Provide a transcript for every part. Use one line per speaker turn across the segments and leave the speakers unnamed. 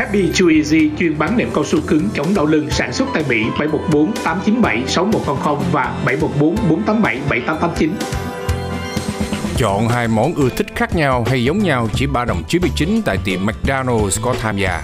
Happy Chew Easy chuyên bán nệm cao su cứng chống đau lưng sản xuất tại Mỹ 714 897 6100 và 714 487 7889 chọn hai món ưa thích khác nhau hay giống nhau chỉ 3 đồng 99 tại tiệm McDonald's có tham gia.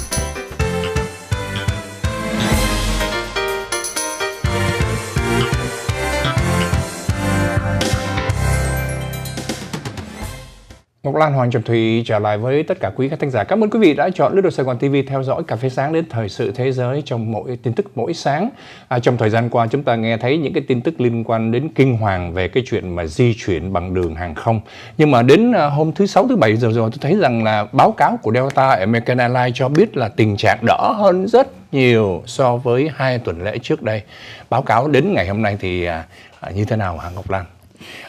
Ngọc Lan Hoàng Trầm Thùy trở lại với tất cả quý khán thính giả. Cảm ơn quý vị đã chọn Lướt Đồ Sài Gòn TV theo dõi Cà phê sáng đến thời sự thế giới trong mỗi tin tức mỗi sáng. À, trong thời gian qua chúng ta nghe thấy những cái tin tức liên quan đến kinh hoàng về cái chuyện mà di chuyển bằng đường hàng không. Nhưng mà đến à, hôm thứ sáu thứ bảy giờ rồi tôi thấy rằng là báo cáo của Delta American Airlines cho biết là tình trạng đỡ hơn rất nhiều so với hai tuần lễ trước đây. Báo cáo đến ngày hôm nay thì à, à như thế nào hả Ngọc Lan?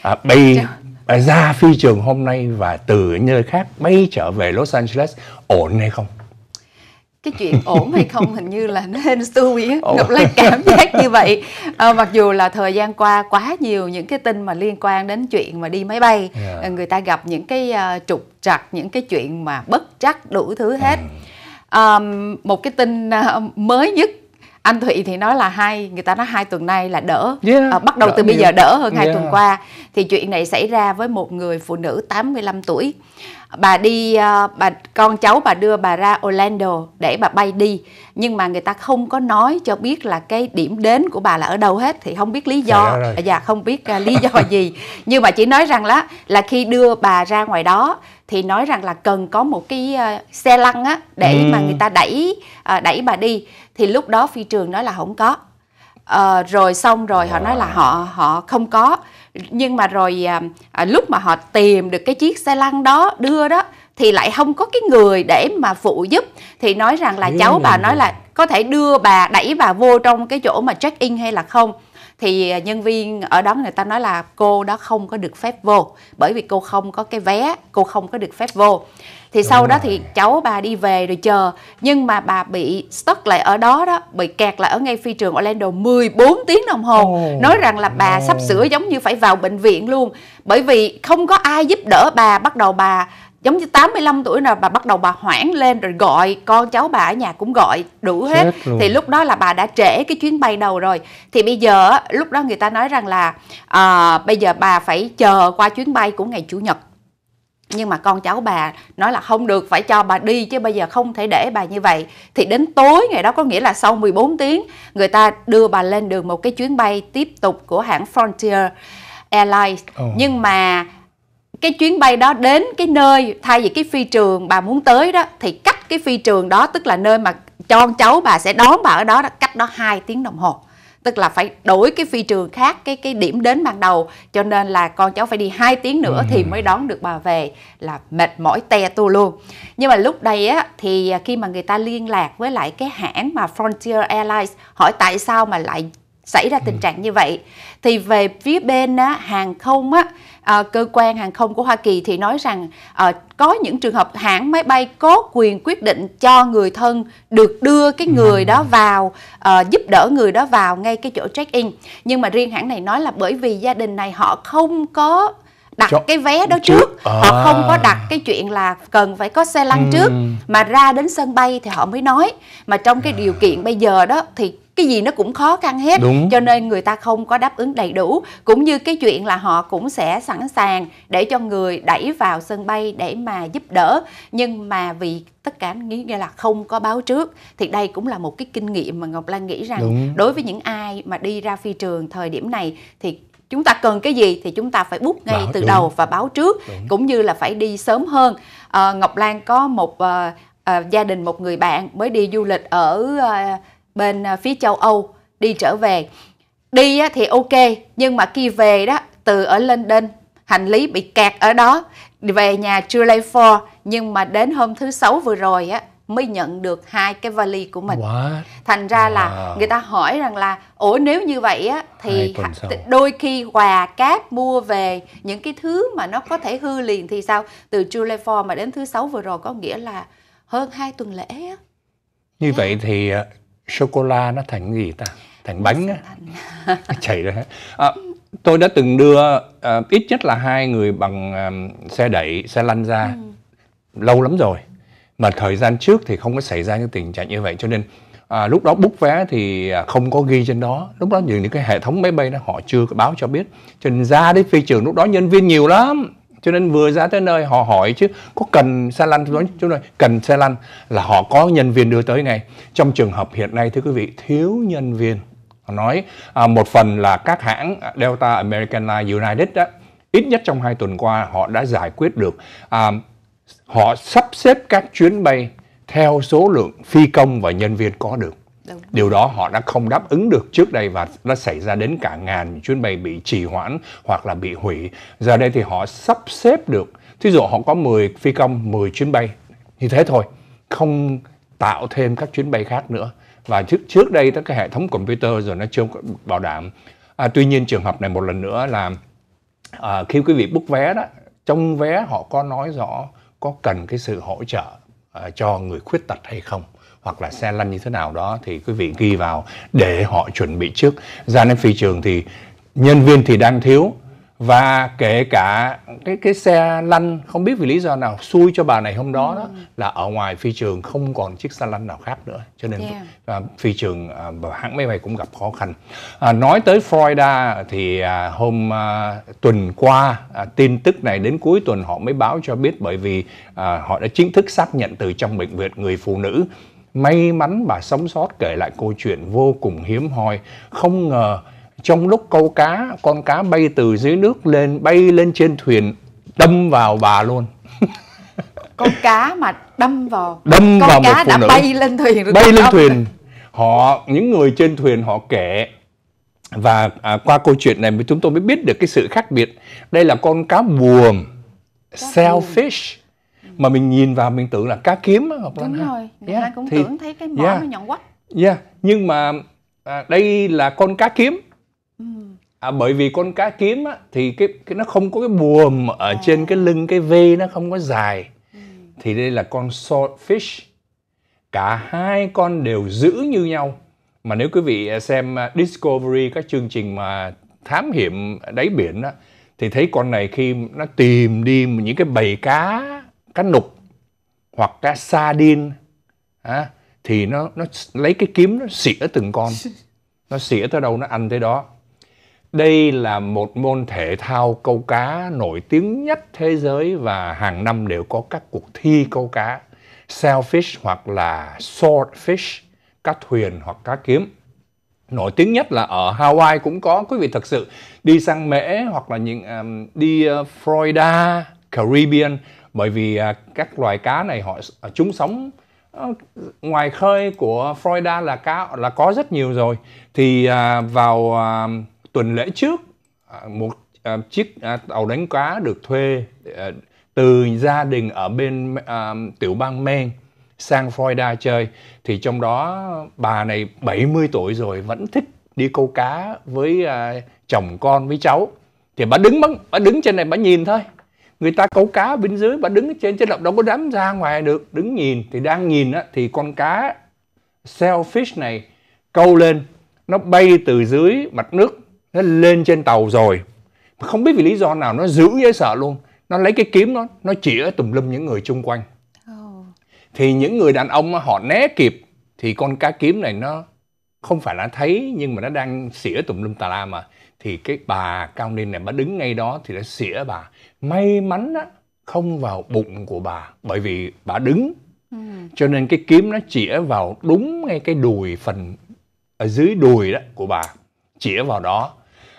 À, bay dạ ra phi trường hôm nay và từ nơi khác bay trở về Los Angeles ổn hay không?
cái chuyện ổn hay không hình như là nên xu ý ngập lên cảm giác như vậy à, mặc dù là thời gian qua quá nhiều những cái tin mà liên quan đến chuyện mà đi máy bay yeah. Dạ. À, người ta gặp những cái uh, trục trặc những cái chuyện mà bất trắc đủ thứ hết um, một cái tin uh, mới nhất anh thụy thì nói là hai người ta nói hai tuần nay là đỡ yeah, à, bắt đầu đỡ từ nhiều. bây giờ đỡ hơn hai yeah. tuần qua thì chuyện này xảy ra với một người phụ nữ 85 tuổi bà đi ờ, bà con cháu bà đưa bà ra Orlando để bà bay đi nhưng mà người ta không có nói cho biết là cái điểm đến của bà là ở đâu hết thì không biết lý do dạ, dạ không biết uh, lý do gì nhưng mà chỉ nói rằng là là khi đưa bà ra ngoài đó thì nói rằng là cần có một cái uh, xe lăn á để ừ. mà người ta đẩy uh, đẩy bà đi thì lúc đó phi trường nói là không có à, rồi xong rồi họ nói là họ họ không có nhưng mà rồi à, à, lúc mà họ tìm được cái chiếc xe lăn đó đưa đó thì lại không có cái người để mà phụ giúp thì nói rằng là cháu bà nói là có thể đưa bà đẩy bà vô trong cái chỗ mà check in hay là không thì à, nhân viên ở đó người ta nói là cô đó không có được phép vô bởi vì cô không có cái vé cô không có được phép vô thì Đúng sau rồi. đó thì cháu bà đi về rồi chờ nhưng mà bà bị stuck lại ở đó đó bị kẹt lại ở ngay phi trường Orlando 14 tiếng đồng hồ oh, nói rằng là bà no. sắp sửa giống như phải vào bệnh viện luôn bởi vì không có ai giúp đỡ bà bắt đầu bà giống như 85 tuổi rồi bà bắt đầu bà hoảng lên rồi gọi con cháu bà ở nhà cũng gọi đủ hết thì lúc đó là bà đã trễ cái chuyến bay đầu rồi thì bây giờ lúc đó người ta nói rằng là à, bây giờ bà phải chờ qua chuyến bay của ngày chủ nhật nhưng mà con cháu bà nói là không được phải cho bà đi chứ bây giờ không thể để bà như vậy thì đến tối ngày đó có nghĩa là sau 14 tiếng người ta đưa bà lên đường một cái chuyến bay tiếp tục của hãng Frontier Airlines oh. nhưng mà cái chuyến bay đó đến cái nơi thay vì cái phi trường bà muốn tới đó thì cách cái phi trường đó tức là nơi mà cho cháu bà sẽ đón bà ở đó, đó cách đó 2 tiếng đồng hồ tức là phải đổi cái phi trường khác cái cái điểm đến ban đầu cho nên là con cháu phải đi 2 tiếng nữa thì ừ. mới đón được bà về là mệt mỏi te tu luôn nhưng mà lúc đây á thì à, khi mà người ta liên lạc với lại cái hãng mà Frontier Airlines hỏi tại sao mà lại xảy ra tình ừ. trạng như vậy thì về phía bên á, hàng không á, à, cơ quan hàng không của Hoa Kỳ thì nói rằng à, có những trường hợp hãng máy bay có quyền quyết định cho người thân được đưa cái ừ. người đó vào à, giúp đỡ người đó vào ngay cái chỗ check in nhưng mà riêng hãng này nói là bởi vì gia đình này họ không có đặt Chó. cái vé đó trước à. họ không có đặt cái chuyện là cần phải có xe lăn ừ. trước mà ra đến sân bay thì họ mới nói mà trong cái à. điều kiện bây giờ đó thì cái gì nó cũng khó khăn hết Đúng. cho nên người ta không có đáp ứng đầy đủ cũng như cái chuyện là họ cũng sẽ sẵn sàng để cho người đẩy vào sân bay để mà giúp đỡ nhưng mà vì tất cả nghĩa là không có báo trước thì đây cũng là một cái kinh nghiệm mà Ngọc Lan nghĩ rằng Đúng. đối với những ai mà đi ra phi trường thời điểm này thì chúng ta cần cái gì thì chúng ta phải bút ngay báo, từ đúng. đầu và báo trước đúng. cũng như là phải đi sớm hơn à, ngọc lan có một à, à, gia đình một người bạn mới đi du lịch ở à, bên à, phía châu Âu đi trở về. Đi thì ok, nhưng mà khi về đó, từ ở London, hành lý bị kẹt ở đó, về nhà July 4, nhưng mà đến hôm thứ Sáu vừa rồi á, mới nhận được hai cái vali của mình. What? Thành ra wow. là người ta hỏi rằng là ủa nếu như vậy á thì đôi khi quà cáp mua về những cái thứ mà nó có thể hư liền thì sao? Từ July 4 mà đến thứ sáu vừa rồi có nghĩa là hơn hai tuần lễ á.
Như yeah. vậy thì à, sô cô la nó thành gì ta thành bánh á chảy ra à, tôi đã từng đưa uh, ít nhất là hai người bằng um, xe đẩy xe lăn ra ừ. lâu lắm rồi mà thời gian trước thì không có xảy ra những tình trạng như vậy cho nên à, lúc đó bút vé thì à, không có ghi trên đó lúc đó những cái hệ thống máy bay đó họ chưa có báo cho biết cho nên ra đến phi trường lúc đó nhân viên nhiều lắm cho nên vừa ra tới nơi họ hỏi chứ có cần xe lăn không chúng tôi cần xe lăn là họ có nhân viên đưa tới ngay trong trường hợp hiện nay thưa quý vị thiếu nhân viên họ nói à, một phần là các hãng Delta American Airlines United đó ít nhất trong hai tuần qua họ đã giải quyết được à, họ sắp xếp các chuyến bay theo số lượng phi công và nhân viên có được Điều đó họ đã không đáp ứng được trước đây và đã xảy ra đến cả ngàn chuyến bay bị trì hoãn hoặc là bị hủy. Giờ đây thì họ sắp xếp được. Thí dụ họ có 10 phi công, 10 chuyến bay. Như thế thôi, không tạo thêm các chuyến bay khác nữa. Và trước trước đây các cái hệ thống computer rồi nó chưa bảo đảm. À, tuy nhiên trường hợp này một lần nữa là à, khi quý vị book vé đó, trong vé họ có nói rõ có cần cái sự hỗ trợ à, cho người khuyết tật hay không hoặc là xe lăn như thế nào đó thì quý vị ghi vào để họ chuẩn bị trước ra đến phi trường thì nhân viên thì đang thiếu và kể cả cái cái xe lăn không biết vì lý do nào xui cho bà này hôm đó đó ừ. là ở ngoài phi trường không còn chiếc xe lăn nào khác nữa cho nên yeah. phi trường uh, hãng máy bay cũng gặp khó khăn uh, nói tới Florida thì uh, hôm uh, tuần qua uh, tin tức này đến cuối tuần họ mới báo cho biết bởi vì uh, họ đã chính thức xác nhận từ trong bệnh viện người phụ nữ May mắn bà sống sót kể lại câu chuyện vô cùng hiếm hoi, không ngờ trong lúc câu cá, con cá bay từ dưới nước lên, bay lên trên thuyền, đâm vào bà luôn.
con cá mà đâm vào đâm con vào cá một phụ đã nữ. bay lên thuyền rồi bay lên ông. thuyền
họ những người trên thuyền họ kể và à, qua câu chuyện này chúng tôi mới biết được cái sự khác biệt đây là con cá buồm cá selfish buồm mà mình nhìn vào mình tưởng là cá kiếm hoặc
là đúng rồi ha. người yeah. ta cũng thì, tưởng thấy cái mỏ yeah. nó nhọn quách
yeah. nhưng mà à, đây là con cá kiếm à, bởi vì con cá kiếm á, thì cái, cái nó không có cái buồm ở à. trên cái lưng cái vê nó không có dài ừ. thì đây là con swordfish cả hai con đều giữ như nhau mà nếu quý vị à, xem à, Discovery các chương trình mà thám hiểm đáy biển đó, thì thấy con này khi nó tìm đi những cái bầy cá cá nục hoặc cá sa sardin à, thì nó nó lấy cái kiếm nó xỉa từng con nó xỉa tới đâu nó ăn tới đó đây là một môn thể thao câu cá nổi tiếng nhất thế giới và hàng năm đều có các cuộc thi câu cá sailfish hoặc là swordfish cá thuyền hoặc cá kiếm nổi tiếng nhất là ở Hawaii cũng có quý vị thật sự đi sang Mễ hoặc là những um, đi uh, Florida Caribbean bởi vì à, các loài cá này họ à, chúng sống ờ, ngoài khơi của Florida là cá là có rất nhiều rồi thì à, vào tuần lễ trước một chiếc tàu đánh cá được thuê từ gia đình ở bên tiểu bang Maine sang Florida chơi thì trong đó bà này 70 tuổi rồi vẫn thích đi câu cá với chồng con với cháu thì bà đứng bà đứng trên này bà nhìn thôi người ta câu cá bên dưới và đứng trên trên lọc đâu có dám ra ngoài được đứng nhìn thì đang nhìn á, thì con cá selfish này câu lên nó bay từ dưới mặt nước nó lên trên tàu rồi không biết vì lý do nào nó giữ dễ sợ luôn nó lấy cái kiếm nó nó chĩa tùm lum những người chung quanh thì những người đàn ông họ né kịp thì con cá kiếm này nó không phải là thấy nhưng mà nó đang xỉa tùm lum tà la mà thì cái bà Cao niên này bà đứng ngay đó thì đã xỉa bà may mắn á, không vào bụng của bà bởi vì bà đứng ừ. cho nên cái kiếm nó chĩa vào đúng ngay cái đùi phần ở dưới đùi đó của bà chĩa vào đó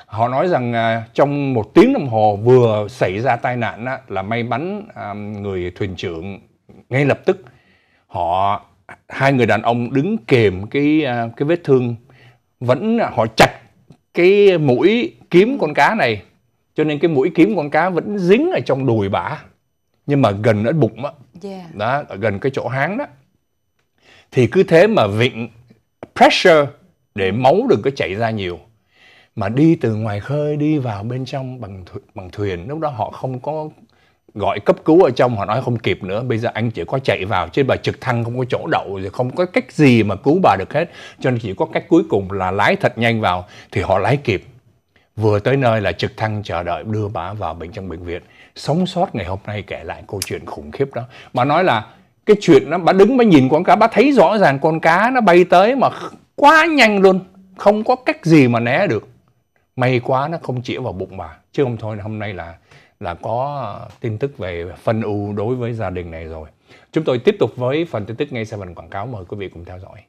họ nói rằng à, trong một tiếng đồng hồ vừa xảy ra tai nạn á, là may mắn à, người thuyền trưởng ngay lập tức họ hai người đàn ông đứng kèm cái à, cái vết thương vẫn à, họ chặt cái mũi kiếm con cá này cho nên cái mũi kiếm con cá vẫn dính ở trong đùi bả nhưng mà gần ở bụng đó, yeah. đó gần cái chỗ háng đó thì cứ thế mà vịnh pressure để máu đừng có chảy ra nhiều mà đi từ ngoài khơi đi vào bên trong bằng th- bằng thuyền lúc đó họ không có gọi cấp cứu ở trong họ nói không kịp nữa bây giờ anh chỉ có chạy vào trên bà trực thăng không có chỗ đậu rồi không có cách gì mà cứu bà được hết cho nên chỉ có cách cuối cùng là lái thật nhanh vào thì họ lái kịp vừa tới nơi là trực thăng chờ đợi đưa bà vào bệnh trong bệnh viện sống sót ngày hôm nay kể lại câu chuyện khủng khiếp đó mà nói là cái chuyện nó bà đứng bà nhìn con cá bà thấy rõ ràng con cá nó bay tới mà quá nhanh luôn không có cách gì mà né được may quá nó không chĩa vào bụng bà chứ không thôi là hôm nay là là có tin tức về phân u đối với gia đình này rồi. Chúng tôi tiếp tục với phần tin tức ngay sau phần quảng cáo mời quý vị cùng theo dõi.